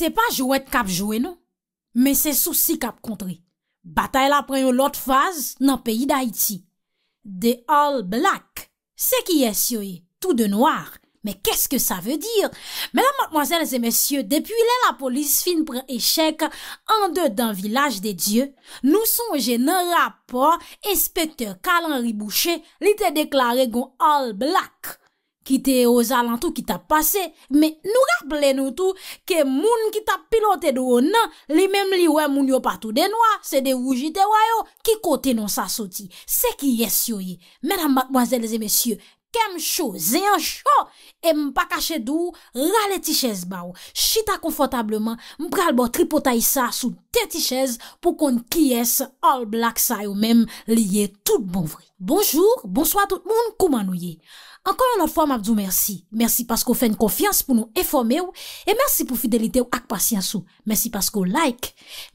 Se pa jowet kap jowen nou, me se sou si kap kontre. Bata e la preyon lot faz nan peyi da iti. De All Black, se ki yè syo e, tout de noar. Me kèsk ke sa vè dir? Mè la motmoazèles e mèsyè, depu ilè la polis fin prè échèk an de dan vilaj de Diyo, nou son jè nan rapor, Especteur Kalan Ribouché li te deklare gon All Black. Kite o zalantou ki ta pase, me nou ra ple nou tou, ke moun ki ta pilote dou o nan, li mem li wè moun yo patou denwa, se de woujite wè yo, ki kote non sa soti. Se ki yes yoye, mèdam bakmwazèl zè mèsyè, kem chou, zè yon chou, e m pa kache dou, rale ti chèz bè ou, chita konfotableman, m pral bo tripotay sa sou, tè tichèz pou kon kies all black sa yo mèm liye tout bonvri. Bonjou, bonsoit tout moun kouman ou ye. Ankon anot fwa mabdou mersi. Mersi paskou fè n konfians pou nou eforme ou. E mersi pou fidelite ou ak pasyans ou. Mersi paskou like.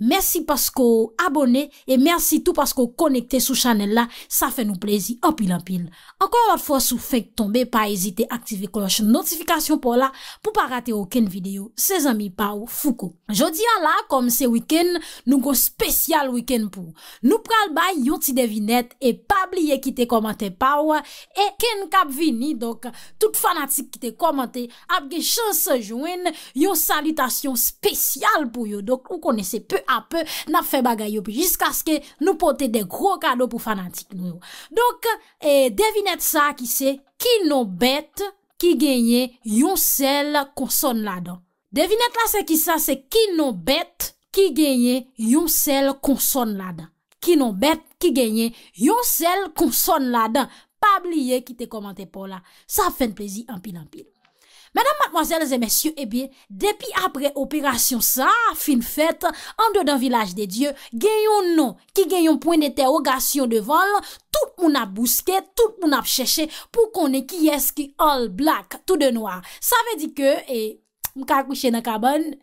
Mersi paskou abone. E mersi tout paskou konekte sou chanel la. Sa fè nou plezi anpil anpil. Ankon anot fwa sou fèk tombe pa ezite aktive kloche notifikasyon pou la pou pa rate ouken videyo. Se zami pa ou fuko. Jodi an la, kom se wiken Nou kon spesyal wiken pou Nou pral bay yon ti devinet E pabliye ki te komante pa ou E ken kap vini Tout fanatik ki te komante Apge chan se jwen Yon salutation spesyal pou yon Ou konese peu a peu Nap fe bagay yo pi Jiska se ke nou pote de gro kado pou fanatik e Devinet sa ki se Ki non bete Ki genye yon sel konson la don Devinet la se ki sa Ki non bete ki genye yon sel konson la dan. Ki non bet, ki genye yon sel konson la dan. Pa bliye ki te komante pou la. Sa fèn plezi anpil anpil. Mèdam matmoazèles e mèsyou, epi, eh depi apre operasyon sa, fin fèt, an do dan vilaj de Diyo, genyon nou, ki genyon pou neterogasyon de vol, tout moun ap bouske, tout moun ap chèche, pou konè ki yes ki all black, tout de noua. Sa fè di ke, eh, m kakwishè nan kaban,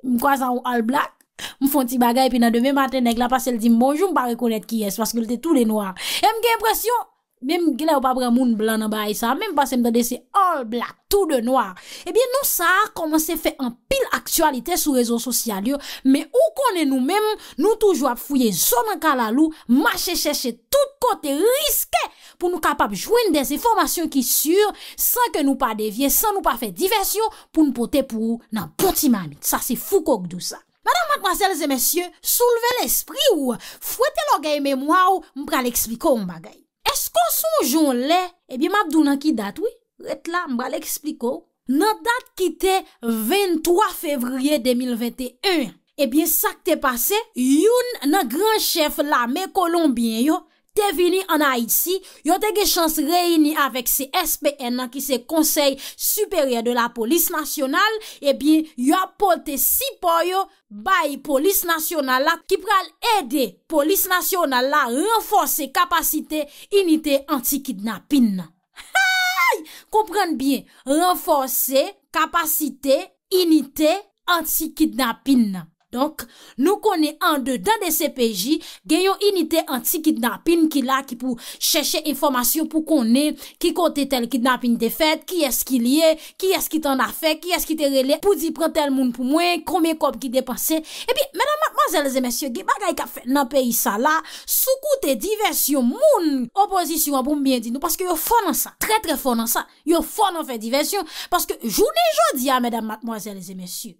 m kwa zan ou all black, Mwen fwant ti bagay pi nan demen maten ek la pasel di mbonjou mpa rekonet ki yes Paske lte tout de noar E mke impresyon, mwen mke la wap apre moun blan nan bay sa Mwen mpasen mta dese all blan, tout de noar Ebyen nou sa, koman se fe an pil aktualite sou rezon sosyal yo Me ou konen nou men, nou toujwa fouye zonan kalalou Mache cheshe tout kote riske Pou nou kapap jwen de se formasyon ki sur San ke nou pa devye, san nou pa fe diversyon Pou nou pote pou nan poti mamit Sa se fou kok dou sa Madame, mademoiselles et messieurs, soulevez l'esprit ou fwete lo gaye mèmois ou mbra l'explikou mba gaye. Esko son joun lè, ebyen eh mabdou nan ki dat wè, wet la mbra l'explikou, nan dat ki te 23 fevrier 2021, ebyen sa k te pase, youn nan gran chef la mè kolombien yo, Te vini an a iti, yo te ge chans reyni avèk se SPN nan ki se konsey superyè de la polis nasyonal, e bin yo apote sipoy yo bayi polis nasyonal la ki pral ede polis nasyonal la renforsè kapasite inite antikidnapin nan. Haay! Komprenn bien, renforsè kapasite inite antikidnapin nan. Donk, nou konè an de dan de CPJ, gen yon unitè anti-kidnapin ki la ki pou chèche informasyon pou konè ki kote tel kidnapin te fèd, ki esk ki liè, ki esk ki tan a fè, ki esk ki te relè, pou di pren tel moun pou mwen, komey kop ki depansè. E pi, mèdèm mèdèm mwazèlèzè mèsyò, gen bagay ka fè nan peyi sa la, soukoutè diversyon moun, opozisyon abou mbyè di nou, paske yo fon an sa, tre tre fon an sa, yo fon an fè diversyon, paske jounè jò di ya mèdèm mwazèlèzè mèsyò.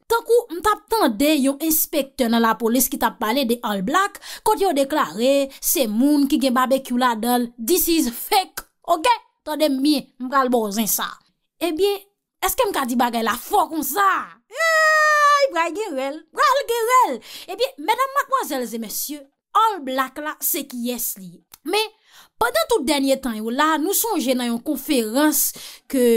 Dispekte nan la polis ki ta pale de All Black, kote yo deklare, se moun ki gen babek you la dol, this is fake, ok? Ton dem mi, m kal bozen sa. Ebyen, eske m ka di bagay la fok kon sa? Eyyy, m kal gevel, m kal gevel! Ebyen, menan makwazelze, monsye, All Black la se ki yes li. Men, padan tout denye tan yo la, nou sonje nan yon konferans ke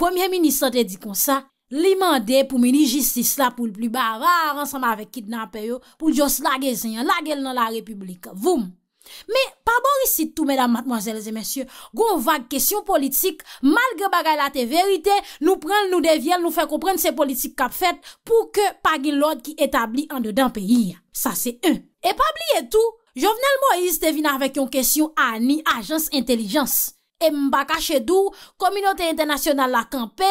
premier minister te di kon sa, Li mande pou meni jistis la pou l'plu bavar, ansanm avek kidnape yo, pou jos lage zin, lage l nan la republik, voum. Me, pa bor isi tou, medan matmoazelze mensyo, goun vage kesyon politik, malge bagay la te verite, nou prenl nou devyen, nou fèk ou prenl se politik kap fet, pou ke pagil lod ki etabli an de dan peyi, sa se un. E pabli etou, Jovenel Moïse devine avek yon kesyon an ni ajans entelijans. E m pa kache dou, kominote internasyonal la kampe,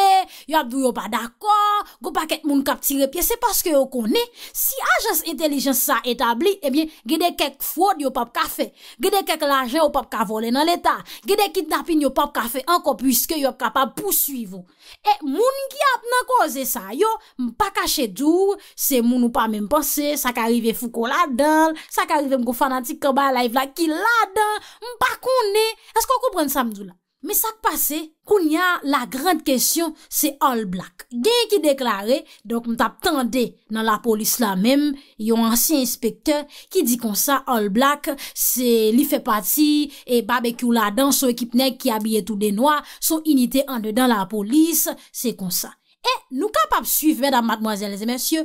yo ap dou yo pa dakor, go pa ket moun kap tire pie, se paske yo kone, si ajans intelijens sa etabli, ebyen, gede kek fwod yo pap kafe, gede kek lanje yo pap kavole nan leta, gede kit napin yo pap kafe, anko piske yo kapap pousuivou. E moun ki ap nan kose sa, yo, m pa kache dou, se moun ou pa men pense, sa ka rive fou ko la dal, sa ka rive m go fanatik kaba live la ki la dal, m pa kone, esko kou pren samdi? Me sak pase, koun ya la grand kesyon se All Black. Gen ki deklare, donk mta ptande nan la polis la mem, yon ansi inspektor ki di konsa All Black se li fe pati e babekou la dan so ekipnek ki abye tou denwa, so inite ande dan la polis, se konsa. E nou kapap suiv mèdame madmoazèlèzè mensyè.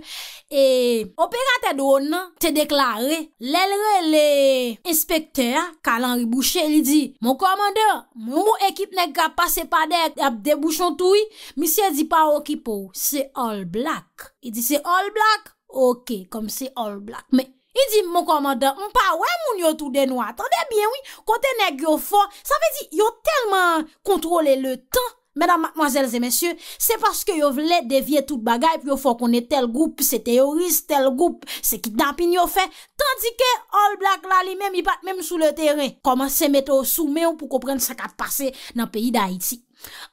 E operatèd ou nan, tè deklare, lè lè lè, inspektèr kalan ribouchè, li di, moun komandèr, moun moun ekip nèk ga pase pa dèk, ap debouchon tou yi, misè di pa okipou, se all black. I di se all black, ok, kom se all black. Mè, i di moun komandèr, moun pa wè moun yo tout denwa. Tande bien, wè, kote nèk yo fon, sa ve di, yo telman kontrole le tan, Mèdam, mademoiselles et mèsyè, se paske yo vle devye tout bagay, pi yo fò konè tel goup, se teorise tel goup, se kit dampin yo fè, tandike, all black lali mèm, i bat mèm sou le terè. Koman se mette ou sou mè ou pou komprenne se kat pase nan peyi da Haiti.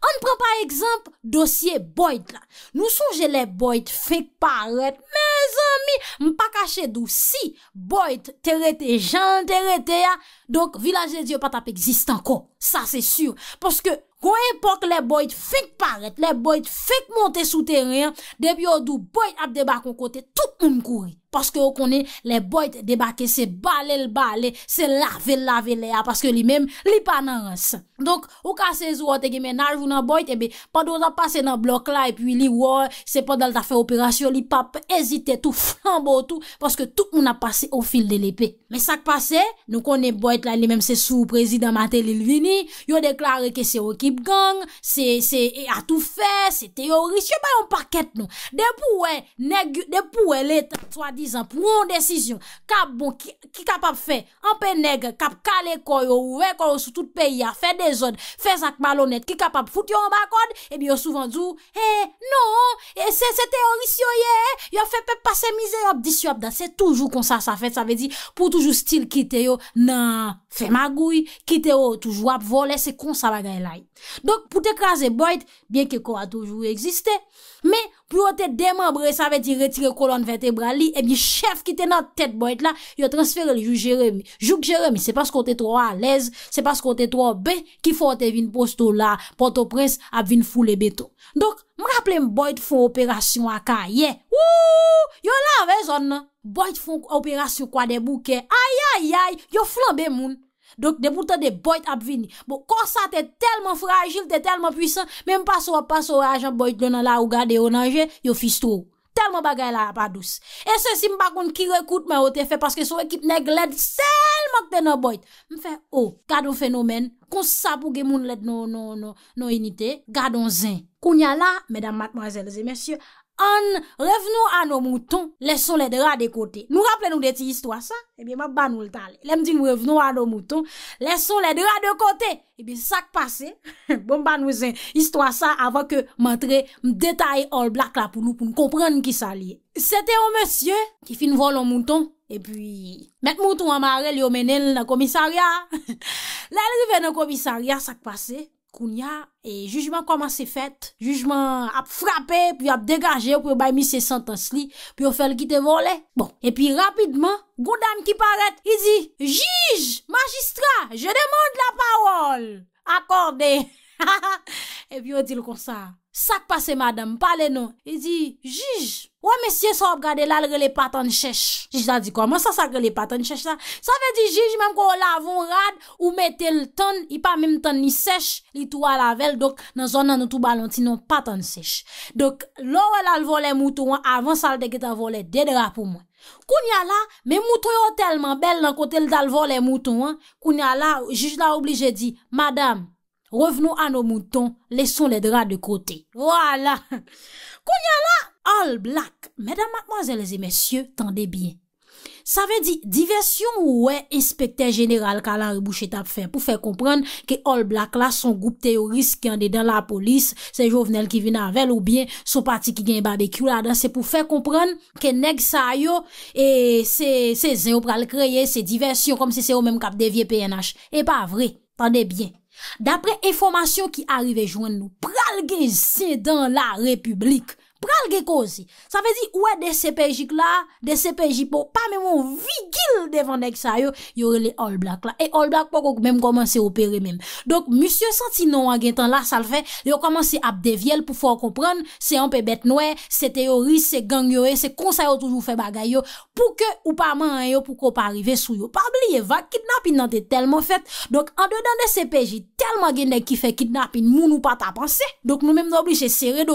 On pran pa ekzamp, dosye Boyd la. Nou souje le Boyd, fèk pa ret, mèz anmi, m pa kache dou si, Boyd, terè te jan, terè te ya, donk, vilajè diyo pat ap eksist anko. Sa se sur, poske, Gwen epok le boyt fik paret, le boyt fik monte sou teryen, debi yo dou boyt ap debak ou kote tout moun kouri. Paske yo konen, le boyt debake se bale l bale, se lave lave le a, paske li menm li pa nan rase. Donk, ou ka se zwo tege menaj ou nan boyt, ebe, pa do zwa pase nan blok la, e pi li woy, se pa dal ta fe operasyon, li pa ezite tou, flanbo tou, paske tout moun ap pase ou fil de lepe. Me sak pase, nou konen boyt la, li menm se sou prezid dan mater li l vini, yo deklare ke se woky A tou fe, se teorisyon pa yon paket nou De pou wè, neg, de pou wè lè, so a dizan, pou yon desisyon Kap bon, ki kap ap fe, anpe neg, kap kale koyo, wè koyo sou tout peyi a Fe de zon, fe zak malonet, ki kap ap fout yon bakod E bi yo souvan djou, he, nou, se teorisyon ye Yo eh. fe pe pase mizè, ap disyop da, se toujou konsa sa fet Sa ve di, pou toujou stil kite yo, nan, fe magouy Kite yo toujou ap vole, se konsa bagay laye Donk pou te kraze boyt, byen keko a toujou re eksiste, me pou yo te demabre, sa ve ti retire kolon vertebra li, ebi chef ki te nan tet boyt la, yo transfere li jou Jeremie. Jouk Jeremie, se pas kon te tro a lez, se pas kon te tro a be, ki fote vin posto la, pote prins ap vin foule beto. Donk, m raple m boyt foun operasyon a ka ye, wouw, yo la rezon nan, boyt foun operasyon kwa de bouke, ayayay, yo flanbe moun. Donk deboutan de boyt ap vini, bo konsa te telman fragil, te telman pwisan, menm pa sou ap pa sou ajan boyt donan la ou gade ou nanje, yo fis tou. Telman bagay la ap adous. E se si mbakoun ki rekoute mwen ote fe, paske sou ekip negled selman kden nan boyt, mwen fe, oh, gado fenomen, konsa pou gemoun let nou inite, gado zin. Kounya la, medan matmazelze, mesye, An revenou an nou mouton, leson le dra de kote. Nou rappele nou deti histwa sa, ebi eh ma ban nou l tale. Le m di nou revenou an nou mouton, leson le dra de kote. Ebi eh sak pase, bon ban nou sen histwa sa avan ke mantre m detaye all black la pou nou pou m komprenn ki sa liye. Sete o monsye ki fin vol an mouton, ebi eh met mouton an mare li o menen nan komisarya. Le li ven nan komisarya sak pase. Kounia, e jujman koman se fèt? Jujman ap frape, pi ap degaje, pi yo bay mi se sentens li, pi yo fel ki te vole? Bon, e pi rapidman, goudan ki paret, hi zi, Jij, magistra, je demonde la parol! Akorde! E pi yo dil kon sa. Sak pase madame, pale nou. E di, jij, wè mesye sa ob gade lal ge le patan sech. Jij la di, koman sa sa ge le patan sech la? Sa ve di, jij, mèm ko la avon rad, ou mè tel ton, i pa mèm ton ni sech, li tou a lavel, dok nan zon nan nou tou balon ti non patan sech. Dok, lor lal volè moutou an, avan sa al dekite a volè dedera pou mwen. Koun ya la, mè moutou yo telman bel nan kote lal volè moutou an, koun ya la, jij la oblije di, madame, Revenou an nou mouton, leson lè dra de kote. Wala. Koun ya la, all black. Medan matmazèlèzè, mèsyè, tande bien. Sa ve di, diversyon ou wè, inspektè genèral kalan rebouchè tap fè. Pou fè komprèn ke all black la, son goup teoris ki andè dan la polis, se jovenel ki vin an vel ou bien, son pati ki gen babèkyou la dan, se pou fè komprèn ke neg sa yo, e se zè ou pral kreye, se diversyon kom se se ou mèm kap devye PNH. E pa vre, tande bien. Dapre informasyon ki arrive jwen nou pralge se dan la republik pral ge kozi. Sa fe di, ouè de sepejik la, de sepejik pou pa mè moun vigil devan dek sa yo, yore le all black la. E all black pou kou mèm komanse opere mèm. Donk, M. Santino a gen tan la, sa l fe, yo komanse ap devyel pou fò an kompran, se an pe bet nouè, se teoris, se gangyoè, e, se konsa yo toujou fè bagay yo, pou ke ou pa man an yo, pou ko pa arrive sou yo. Pabli, ye va kidnapping nan te telman fet. Donk, an de dan de sepejik, telman gen dek ki fè kidnapping moun ou pa ta panse. Donk, nou mèm do bli jè serè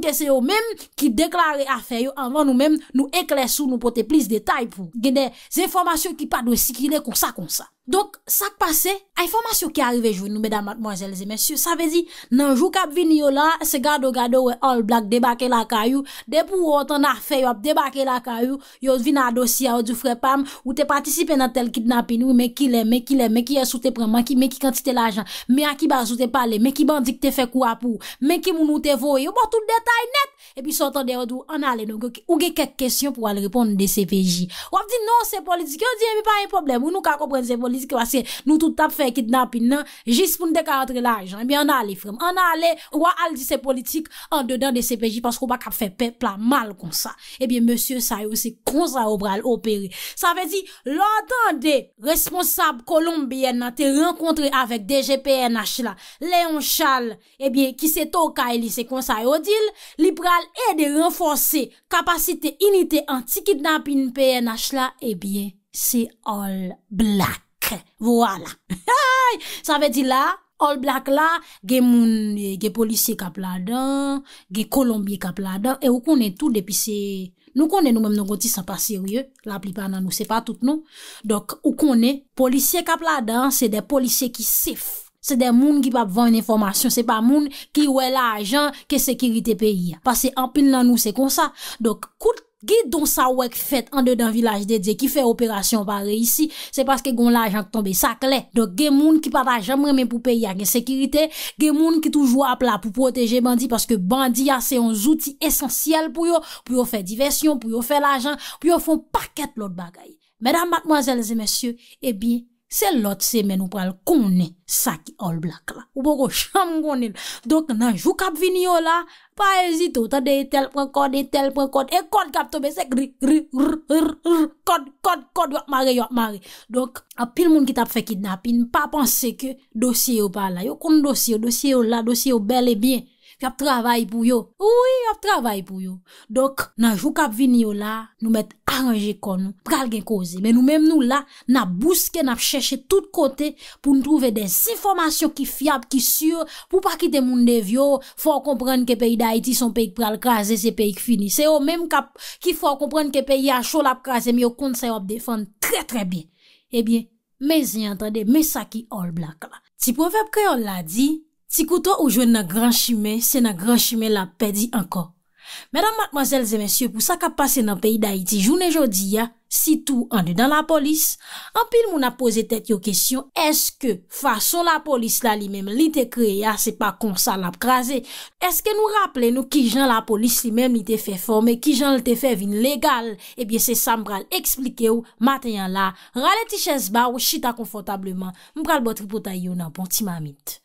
kese yo menm ki deklare afe yo anvan nou menm nou eklesou, nou pote plis detay pou genè zè informasyon ki padwe si ki ne konsa konsa. Donk, sak pase, a informasyon ki arive Jou nou beda matmojelze mensyou, sa ve di Nan jou kap vini yo la, se gado gado Ou e all black, debake la kayou Depou ou otan na fe yo ap, debake la kayou Yo vina dosya ou du frepam Ou te patisipe nan tel kidnapin Ou meki le, meki le, meki e soute preman Meki meki kantite la jan, meki ba soute pale Meki ban dik te fe kwa pou Meki moun ou te vo, yo bo tout detay net E pi sotan de odou, an ale Ou ge kek kesyon pou al ripon de CVJ Ou ap di, non se politik Yo di, e mi pa yon e problem, ou nou ka komprense bol li di kwa se nou tout ap fe kidnapin nan, jis pou nou dekartre la ajan, ebyen eh an a li frem, an a li wak al di se politik an dedan de se peji, paskou bak ap fe pepla mal kon sa, ebyen eh monsye sa yo se konsa obral operi. Sa ve di, lantan de responsab kolombien nan te renkontre avek DGPNH la, Leon Chal, ebyen eh ki se to ka elise konsa yo dil, liberal e de renfonse kapasite inite anti kidnapin PNH la, ebyen se all black. Vwala Haay Sa ve di la All black la Ge moun Ge polisye kapla dan Ge kolombye kapla dan E ou konen tout depi se Nou konen nou menm nongoti sa pa serye La plipan nan nou se pa tout nou Dok ou konen Polisye kapla dan Se de polisye ki sif Se de moun ki pa pou ven yon informasyon Se pa moun ki wè la ajan Ke sekirite peyi ya Pase ampil nan nou se kon sa Dok kout Gè don sa wèk fèt an de dan vilaj dedye ki fè operasyon pare isi, se paske gon l'ajan k tombe sakle. Dok gè moun ki pata jaman men pou pey ya gen sekirite, gè moun ki toujou ap la pou proteje bandi, paske bandi ya se yon zouti esensyel pou yo, pou yo fè diversyon, pou yo fè l'ajan, pou yo fon paket lòt bagay. Mèdam, matmazèlzè, mèsyè, ebi. Se lot semen ou pal konen sa ki all black la. Ou poko chanm konen. Donk nanjou kap vini yo la, pa ezito. Tade etel prekot, etel prekot. E kod kap tobe se gri, gri, gri, gri, gri. Kod, kod, kod, yo ap mare, yo ap mare. Donk apil moun ki tap fekid na. Pi npa panse ke dosye yo pala. Yo kon dosye yo, dosye yo la, dosye yo bel e bien. ki ap travay pou yo. Ouwi, ap travay pou yo. Dok, nanjou kap vin yo la, nou met aranje kon nou, pral gen kozi. Men nou menm nou la, nap buske, nap cheshe tout kote, pou nou trouve des informasyon ki fiyab, ki sur, pou pa kite moun dev yo, fwa kompran ke peyi da Haiti son peyi pral kaze, se peyi kfinise yo, menm kap ki fwa kompran ke peyi a chola kaze, mi yo kont se yo ap defan, tre tre bien. Ebyen, me zi yantande, me saki all black la. Ti profep kreol la di, Ti koutou oujwen nan gran chimè, se nan gran chimè la pedi ankon. Mèdam matmazèl zè mèsyò, pou sa ka pase nan peyi da iti jounen jodi ya, si tou an de dan la polis, an pil moun ap pose tèt yo kèsyon, eske fason la polis la li mèm li te kre ya, se pa konsan la ap krasè, eske nou rapple nou ki jan la polis li mèm li te fè fòmè, ki jan li te fè vin legal, e eh bie se sa mbral eksplike yo, maten yan la, ralè ti chèz ba ou chita konfotableman, mbral botri potay yo nan pon ti mamit.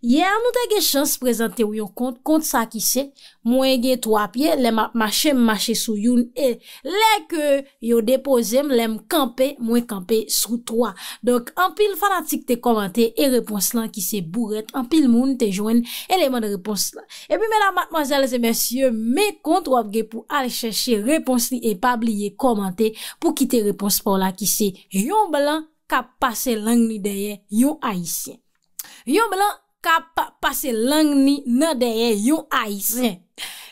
Ye anouta ge chans prezante ou yon kont, kont sa ki se, mwen ge 3 apye, lem ap mache, mache sou yon, e leke yo depozem, lem kampe, mwen kampe sou 3. Donk, anpil fanatik te komante, e repons lan ki se, bourret, anpil moun te jwen, eleman de repons lan. E pi mena matmazel, zemensi yo, me kont wap ge pou ale cheshe repons li, e pabli ye komante, pou ki te repons pou la ki se, yon blan, ka pase lang ni deye, yon aisyen. Yon blan, ka pa pase lang ni na deye yon aisyen.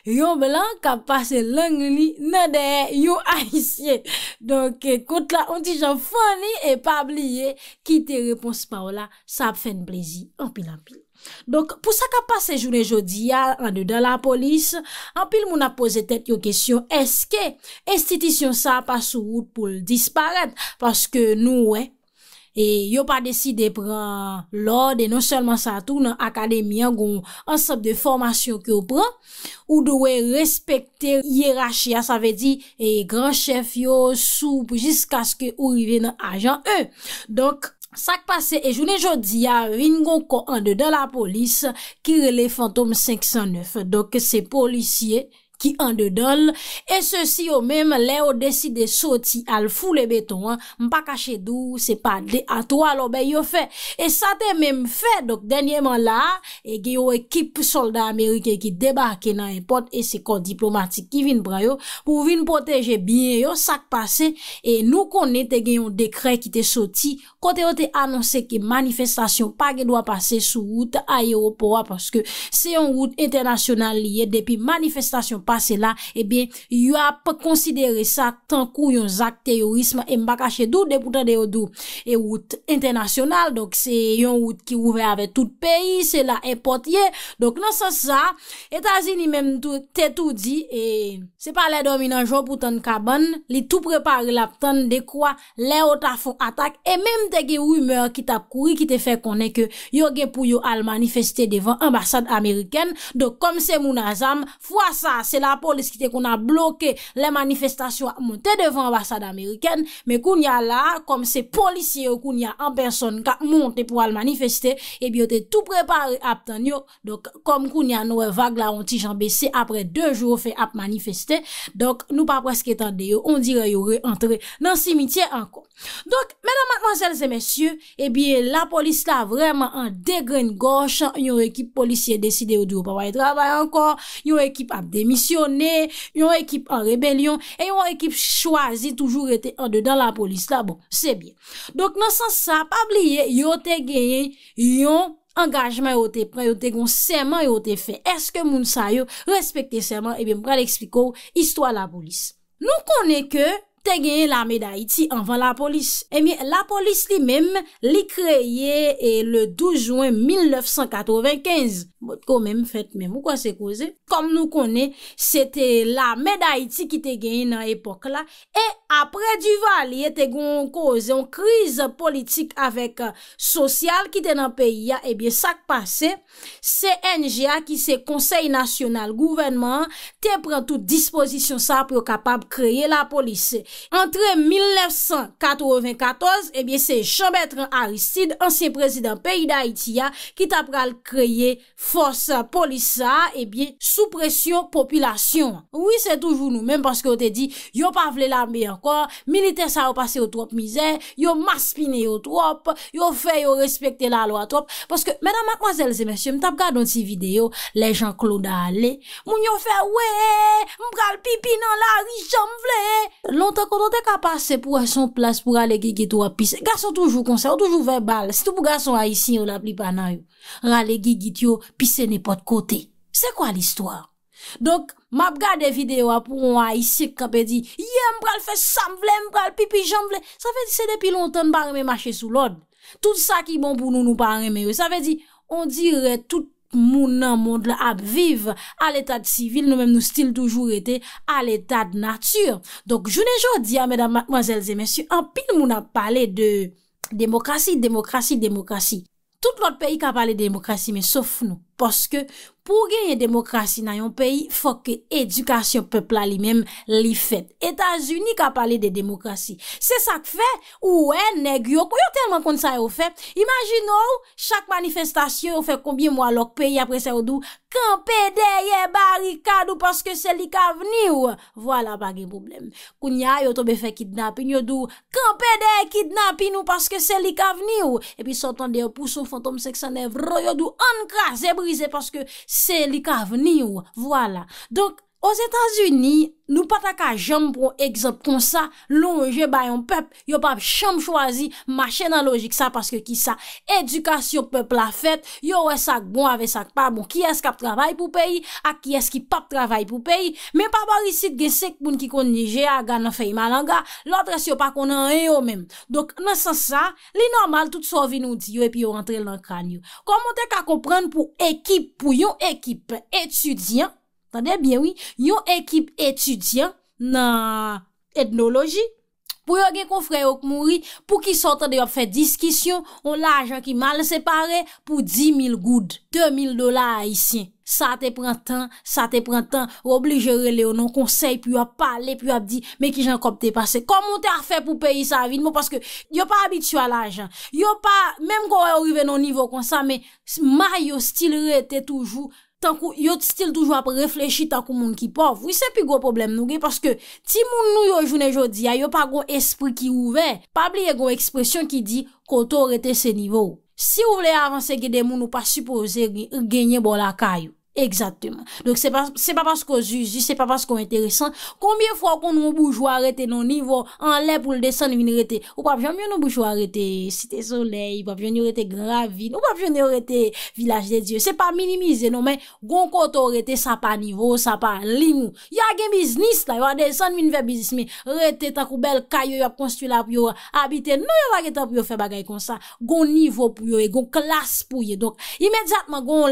Yon blan ka pase lang ni na deye yon aisyen. Donk, kout la, onti jan fwani e pabliye, ki te repons pa wala, sa ap fèn plezi, anpil anpil. Donk, pou sa ka pase jounen jodi ya, ane dan la polis, anpil mou na pose tet yo kesyon, eske estitisyon sa pa sou wout pou l disparat, paske nou wey, E yo pa deside pran lode, e non selman sa tou nan akademian goun an sap de formasyon ki yo pran, ou dwe respekte yirachia, sa ve di, e gran chef yo sou pou jiska sk ou rive nan ajan e. Donk, sak pase e jounen jodi, ya rin goun ko ande dan la polis ki rele Fantom 509. Donk, se polisye... ki an de dol, e se si yo mem, le yo deside soti al foule beton, m pa kache dou, se pa de atwa, lo be yo fe, e sa te mem fe, donk denyeman la, e ge yo ekip soldat Amerike, ki debake nan e pot, e se kod diplomatik ki vin bra yo, pou vin poteje biye yo sak pase, e nou konete ge yon dekre ki te soti, kote yo te anonse ki manifestasyon, pa ge doa pase sou wout a Yoropowa, paske se yon wout internasyonal liye, depi manifestasyon pandan, pase la, ebyen, eh yon ap konsidere sa tan kou yon zak teorisme e mbakache dou, de pou ta de yo dou e wout internasyonal, donk se yon wout ki ouve ave tout peyi, se la e potye, donk nan sa sa, etazi ni mem te tou di, e se pa le dominanjou pou tan kaban, li tou prepare lap tan de kwa le ota fon atak, e mem te ge wumeur ki ta kouri, ki te fe konen ke yon gen pou yo al manifeste devan ambasade Ameriken, donk kom se moun azam, fwa sa, se la polis ki te kon a bloke le manifestasyon a monte devan ambasade Ameriken, me koun ya la kom se polisye yo koun ya an person ka monte pou al manifeste e bi yo te tou prepare ap tan yo kom koun ya nou e vague la ontijan bese apre 2 jou fe ap manifeste dok nou pa preske tan de yo on dire yo re entre nan simitye ankon. Dok, menan matman sel se mesye, e bi la polis la vreman an degren gorshan yo ekip polisye deside yo diyo pa waye trabay ankon, yo ekip ap demis yon ekip an rebelyon e yon ekip chwazi toujou rete an de dan la polis la bon, se bien donk nan san sa, pabliye yon te geye, yon engajman yon te pre, yon te gon seman yon te fe, eske moun sa yon respekte seman, eh ebe mpral ekspliko istwa la polis nou kone ke te genye la medayiti anvan la polis. Emi, eh la polis li mem, li kreye e le 12 juen 1995. Bote kon men, fèt men, mou kwa se kouze? Kom nou konen, se te la medayiti ki te genye nan epok la, e apre du vali, te kon kouze an kriz politik avek eh, sosyal ki te nan peyi ya, ebi, sak pase, se NGA ki se konsey nasyonal gouvenman, te pren tout disposition sa pou yo kapab kreye la polis se entre 1994 ebyen se Chobetran Aristide ansyen prezident peyi da Itiya ki tap gal kreye fos polisa ebyen eh sou presyon populasyon oui se toujou nou menm paske ou te di yo pa vle lambe ankor, milite sa wapase yo trop mizer, yo maspine yo trop, yo fe yo respekte la lo a trop, paske menan makwazel zemesye m tap ga don ti video le jan klou da ale, moun yo fe we, m pral pipi nan la risan m vle, lontan Sè konote ka pase pou a son plas pou rale gigi tou a pise. Gason toujou konsè, ou toujou ve bal. Sè tou pou gason a isi, ou la pli pa nan yo. Rale gigi tou, pise ne pot kote. Sè kwa l'histoire? Donk, map gade videyo a pou an a isi kwa pe di. Ye mbral fè sam vle, mbral pipi jam vle. Sè de pi lontan pa reme mache sou lod. Tout sa ki bon pou nou nou pa reme yo. Sè ve di, on dire tout. moun nan monde la ap vive al etat de sivil, nou men nou stil toujou rete al etat de nature donk jounen joun diyan mèdam mwazelze mèsyou, an pil moun ap pale de demokrasi, demokrasi demokrasi, tout lout peyi ka pale demokrasi, mè sof nou Poske, pou genye demokrasi nan yon peyi, fokke edukasyon pepla li menm li fet. Etas Unik a pale de demokrasi. Se sak fe, ou ene gyo, kou yo telman kont sa yo fe, imagino, chak manifestasyon yo fe kombi mwa lok peyi apre se yo dou, Kampedeye barikadou paske selik avni ou. Vwala bagi problem. Kounya yo tobe fe kidnapin yo dou, Kampedeye kidnapin ou paske selik avni ou. E pi sotande yo puso fantom seksan evro, yo dou an kras ebi, parce que c'est l'avenir. Voilà. Donc, Os Etats-Unis, nou patak a jom pou ekzopt kon sa, loun je bayon pep, yo pap chanm chwazi, machè nan logik sa, paske ki sa edukasyon pep la fet, yo wè sak bon, avè sak pa, bon ki esk ap travay pou peyi, ak ki esk ki pap travay pou peyi, men pa barisit gen sekpoun ki kon nije, aga nan fey malanga, loutre se yo pak kon nan reyo men. Dok nan san sa, li normal, tout sovi nou diyo, epi yo rentrel nan kran yo. Koman te ka kompran pou ekip, pou yon ekip etudyan, Yon ekip etudyan nan etnologi Pou yon gen konfre yon mouri Pou ki sotan de yon fè diskisyon Yon la ajan ki mal separe Pou 10.000 goud 2.000 dola aisyen Sa te pren tan Sa te pren tan Oblijere le yon nan konsey Pou yon pale Pou bon, yon apdi Mè ki jen kop te pase Koman te a fè pou peyi sa avid Mou paske yon pa abitua la ajan Yon pa Mèm kon wè yon rive non nivou kon sa Mè Mario Stilre te toujou tan kou yot stil toujwa pou reflechi tan kou moun ki pov. Ou se pi gwo problem nou ge, paske ti moun nou yo jounen jodi, a yo pa gwo espri ki ouve, pa bliye gwo ekspresyon ki di, koto rete se nivou. Si ou vle avanse gede moun ou pa supose genye bol akayou. Exactement. Donc, c'est pas parce que j'y suis, c'est pas parce qu'on est intéressant. Combien fois qu'on nous bouge ou arrêtez nos niveaux en lèp ou le dessin de l'université. Ou pape, j'aime bien nous bouge ou arrêtez Cité-Soleil, ou pape, j'aime bien nous arrêtez Graville, ou pape, j'aime bien nous arrêtez Village des Dieux. C'est pas minimisé, non, mais gon koto arrêtez sa pa niveau, sa pa limou. Ya gen biznis, la, yo a dessin de l'université, mais arrêtez ta koubel kayo yo ap konstitue la pou yo habite. Non yo arrêtez ta pou yo fè bagaye konsa. Gon niveau pou yo e gon klas pou yo. Donc, imediatman gon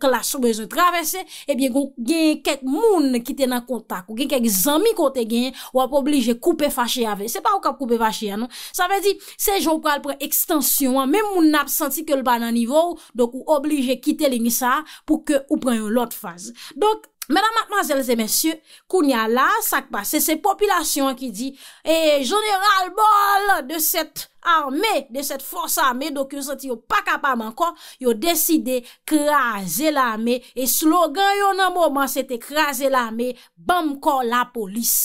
ke la sou bezon travese, ebyen, eh gen kek moun, ki tena kontak, gen kek zami konten gen, wap oblije, koupe fache ave, se pa wap koupe fache anon, sa ve di, se joun pral pral ekstansyon, wap men moun napsansi, ke l banan nivou, dok ou oblije, kite l enisa, pou ke ou pranyon lot faze, dok, Madame, mademoiselles et messieurs, Kounia la, sakpa, se se popilasyon ki di, e, jeneral bol de set arme, de set fos arme, doke yon senti yo pa kapam ankon, yo deside kraze l'arme, e slogan yon nan mouman, se te kraze l'arme, bam kon la polis.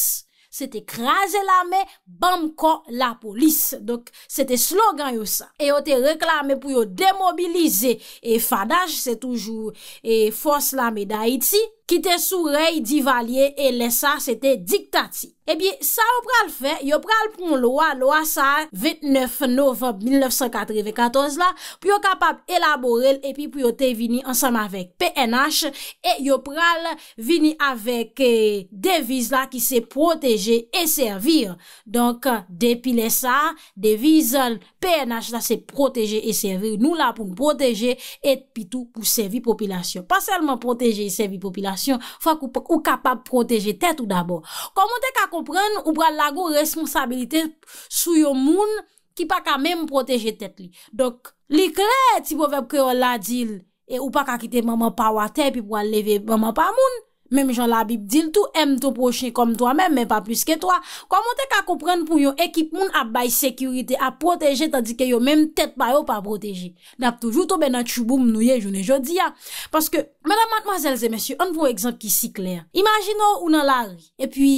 Se te kraze l'arme, bam kon la polis. Dok, se te slogan yon sa. E yo te reklame pou yo demobilize, e fadaj, se toujou, e eh, fos l'arme da iti, ki te sou rey di valye e lesa se te diktati. Ebyen, sa yo pral fe, yo pral pon loa loa sa, 29 novem 1994 la, pou yo kapab elaborel, epi pou yo te vini ansan avèk PNH e yo pral vini avèk eh, deviz la ki se proteje e servir. Donk, depi lesa, deviz PNH la se proteje e servir nou la pou m proteje et pi tou kou servi popilasyon. Pas selman proteje e servi popilasyon, Fwa kou kapap proteje tèt ou d'abor. Komon te ka kompren, ou pa lago responsabilite sou yon moun ki pa ka menm proteje tèt li. Dok, li kre ti pou vep kre yon ladil, e ou pa ka kite maman pa wate, pi pou aleve maman pa moun. Mem jan la bip dil, tou em tou proche kom toa men, men pa plus ke toa. Kwa mwote ka kompren pou yon ekip moun ap bay sekurite, ap proteje, tadi ke yon men mtet pa yon pa proteje. Nap toujou toube nan choubou mnouye, jounen jodi ya. Paske, mena matmazelze, mesye, anvou ekzamp ki si kler. Imagin nou ou nan la ri, e pi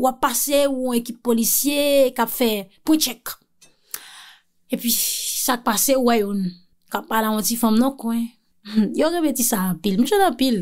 wap pase ou ou ekip polisye kap fe pou tchek. E pi sak pase ou a yon, kap pala an ti fom nou kwen. Yo rebeti sa apil, mwen se apil.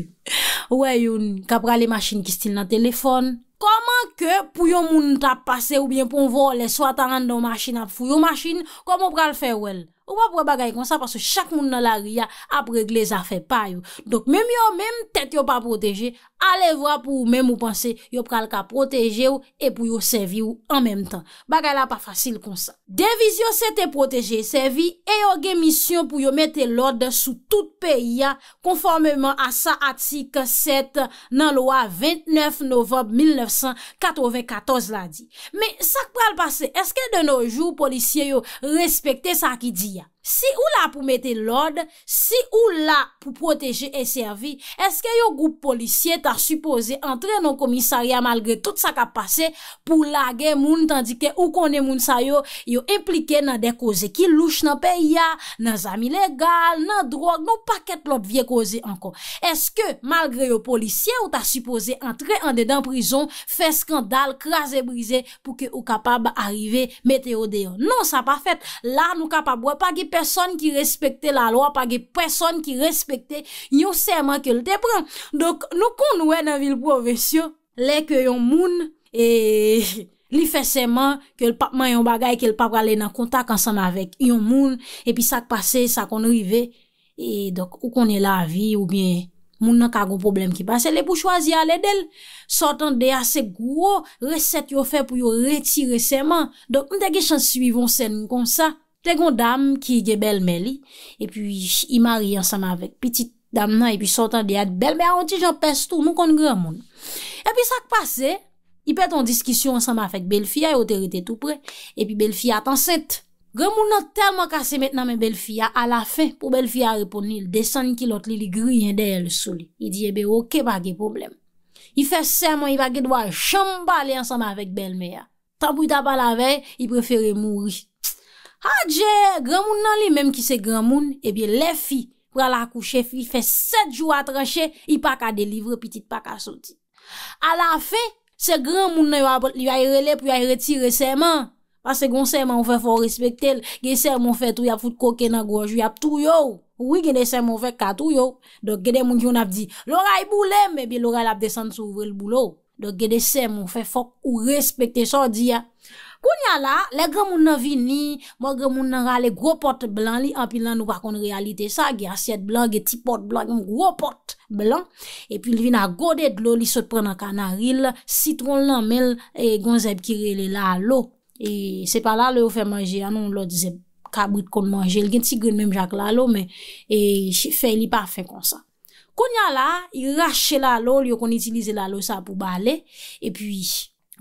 Ouwe yon, ka prale masin ki stil nan telefon. Koman ke pou yon moun tap pase ou bien pou yon vole, swa ta rando masin ap fou yon masin, koman prale fe wel? Ou pa pou e bagay kon sa, pasou chak moun nan la ria apre glez a fe payou. Donk, mèm yo mèm tèt yo pa proteje, ale vwa pou mèm ou panse, yo pral ka proteje ou, e pou yo sevi ou an mèm tan. Bagay la pa fasil kon sa. De viz yo sete proteje, sevi, e yo gemisyon pou yo mette lode sou tout peyi ya, konformèman a sa atik 7 nan loa 29 novem 1994 la di. Mè, sak pral pase, eske de noujou policye yo respecte sa ki di? día. Si ou la pou mette lode, si ou la pou proteje e servi, eske yo group policie ta suppose entre non komisaria malgre tout sa ka pase pou lage moun tandike ou konen moun sayo yo implike nan de koze ki louch nan peya, nan zami legal, nan drog, nou paket lop vie koze anko. Eske malgre yo policie ou ta suppose entre an de dan prison, fe skandal, kras e brize pou ke ou kapab arive meteo de yo. Non sa pa fet, la nou kapab wapage peyo. Person ki respekte la lwa, pa ge person ki respekte yon seman ke lte pren. Dok nou kon nou e nan vil provensyon, le ke yon moun, e li fe seman, ke l pap man yon bagay, ke l pap rale nan kontak ansan avek yon moun, e pi sak pase, sak kon rive, e dok ou kon e la vi, ou bien moun nan kago problem ki pase, le pou chwazi ale del. Sotan de ase gwo, reset yo fe pou yo retire seman. Dok nou de ge chan suivon sen moun kon sa, Te kon dam ki ge bel me li, e pi imari ansama vek pitit dam nan, e pi sotan deyak bel me, a onti jan pes tou, nou kon gramoun. E pi sak pase, i pet an diskisyon ansama vek bel fiya, e ote rete tout pre, e pi bel fiya tan set. Gramoun nan telman kase metna men bel fiya, a la fe pou bel fiya reponil, desen ki lot li li gri yende el sou li. I diye be ok, pa ge problem. I fe seman, i pa ge dwa chamba li ansama vek bel me ya. Tan pou ta pa la vey, i preferi mouri. Adje, gran moun nan li, mèm ki se gran moun, ebi le fi, pou ala akou chefi, fe set jou a treche, i pa ka delivre, pitit pa ka soti. Ala fe, se gran moun nan yo a bot, yo a yi rele pou yo a yi retire seman. Pase kon seman ou fe fòk respektel, ge seman ou fe tou ya fout koke nan gwoj, ou ya ptou yo. Ou yi gede seman ou fe katou yo. Dok gede moun yon ap di, lora yi boulèm, ebi lora al ap desan sou vre l boulò. Dok gede seman ou fe fòk ou respektel sò di ya. Konya la, le gen moun nan vini, moun gen moun nan rale gro pot blan li, api lan nou wakon realite sa, ge aset blan, ge ti pot blan, gen moun gro pot blan. E pi li vina godet lo, li sot pre nan kanaril, sitron nan mel, e gen zeb kirele la lo. E se pa la lo yo fè manje, anon lo zeb kabrit kon manje, gen ti gren menm jak la lo, men, e fè li pa fè kon sa. Konya la, i rache la lo, li yo kon itilize la lo sa pou bale, e pi...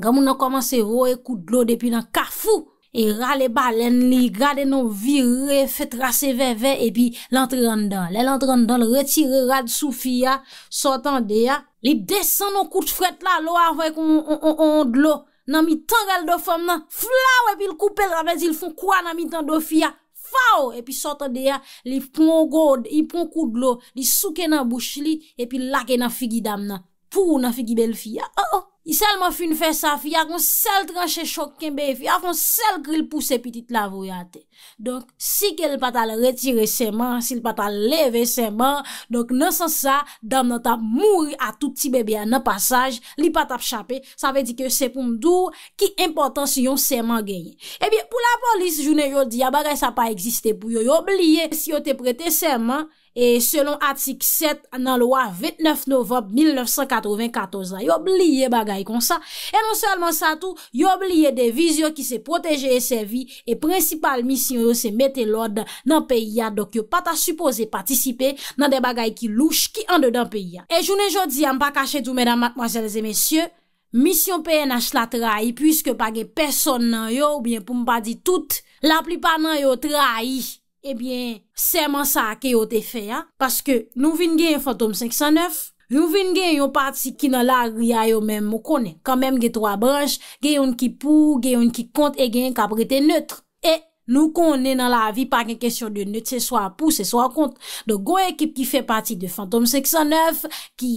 Gamou nan komanse rou e kou dlo depi nan kafou. E rale balen li, gade nan virre, fet rase veve, e pi lantran dan. Le lantran dan, retire rad sou fia, sotan de ya. Li desen nou kou tfret la, lo avwek on, on, on, on dlo. Nan mi tangal do fom nan. Fla ou e pi l kou pel ramez, il fon kwa nan mi tangal do fia. Faw! E pi sotan de ya, li pon kou dlo, li souke nan bouch li, e pi lake nan figi dam nan. Pou nan figi bel fia. Oh oh! I selman fin fè sa fi, a kon sel tranche chok kembe, a kon sel kri l pou se pitit lavou yate. Donk, si ke l patal retire seman, si l patal leve seman, donk nan san sa, dam nan tap mouri a tout ti bebe a nan pasaj, li patap chapè, sa ve di ke se pou mdou, ki impotant si yon seman genye. E bi, pou la polis, jounen yon di, a bagay sa pa egziste pou yon yon obliye, si yon te prete seman. E selon atik 7 nan lowa 29 novem 1994, yo bliye bagay kon sa. E non selman sa tou, yo bliye de vizyon ki se proteje e sevi, e prinsipal misyon yo se mette lode nan peyi ya, dok yo pata suppose patisipe nan de bagay ki louche ki an de dan peyi ya. E jounen jodi, am pa kache tou mèdamak, mwazelze, mèsyè, misyon PNH la trai, pwiske page person nan yo, ou bien pou mpa di tout, la plipa nan yo trai. Ebyen, eh seman sa a ke yo te fe ya. Paske nou vin gen yon fantom 509, nou vin gen yon pati ki nan la riyay yo men mou konen. Kamen gen 3 branj, gen yon ki pou, gen yon ki kont, e gen kap rete neutre. E! Nou konen nan la vi paken kesyon de ne te swa pou, se swa kont. Donk, gwen ekip ki fe pati de Fantom 609, ki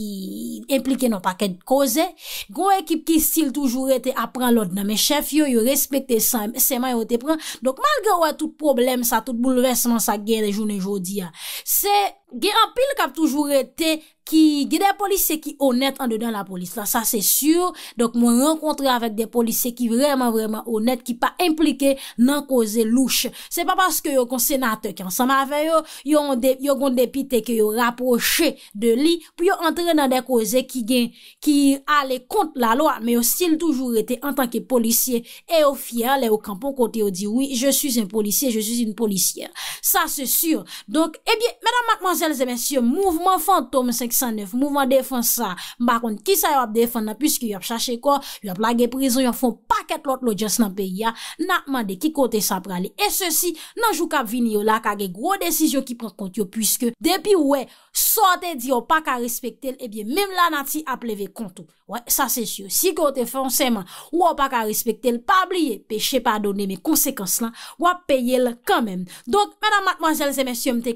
implike nan paken koze. Gwen ekip ki stil toujou rete apran lòd nan men chef yo, yo respekte seman yo te pran. Donk, mal gen wè tout problem sa, tout boulevesman sa gère jounen jodi ya. Se... gen an pil kap toujou rete ki gen de polise ki honet an dedan la polise la, sa se sur donk mwen renkontre avèk de polise ki vreman vreman honet, ki pa implike nan koze louche, se pa paske yo konsenate ki ansama avè yo yo gondepite ki yo rapoche de li, pou yo antre nan de koze ki gen, ki ale kont la loa, men yo stil toujou rete an tanke polisye, e yo fiyal e yo kampon kote yo di, oui, je suis un polisye, je suis une polisye, sa se sur, donk, ebyen, eh menan mankman zèl eh zèmè si yon mouvman fantom 509 mouvman defansa, bakon ki sa yon ap defan nan pwiske yon ap chache kon yon ap la ge prizon, yon ap fon paket lot lo jes nan pe ya, nan man de ki kote sa prale, e se si nan jou kap vini yo la kage gro desisyon ki pren kont yo pwiske depi wè sote di yon pa ka respekte l, ebyen mèm la nati ap leve kont ou, wè sa se syo, si kote fonseman wè wè pa ka respekte l, pa blye peche pa adone, mè konsekans lan, wè peye l kanmèm, donk menan matman zèl zèmè si yon te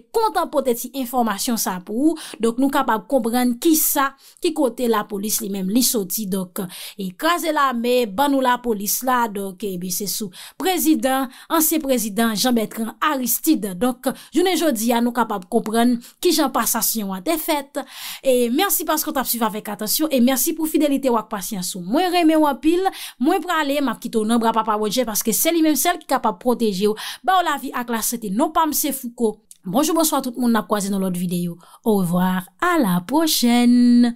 informasyon sa pou, dok nou kapab kompren ki sa, ki kote la polis li mem lisoti, dok e kaze la me, ban ou la polis la dok, e bi se sou prezident ansye prezident, jan betran Aristide, dok, jounen jodi ya nou kapab kompren ki jan pa sa siyon wate fet, e mersi non pas kont ap suvi avek atasyon, e mersi pou fidelite wak pasyansou, mwen reme wapil mwen prale, map ki tonan bra pa pa waje paske se li mem sel ki kapab proteje ou ba ou la vi ak la sete, nou pam se fuko Bonjou, bonsoy, tout moun na kwa se nou lot videyo. Ou wè wè wè, a la pochen!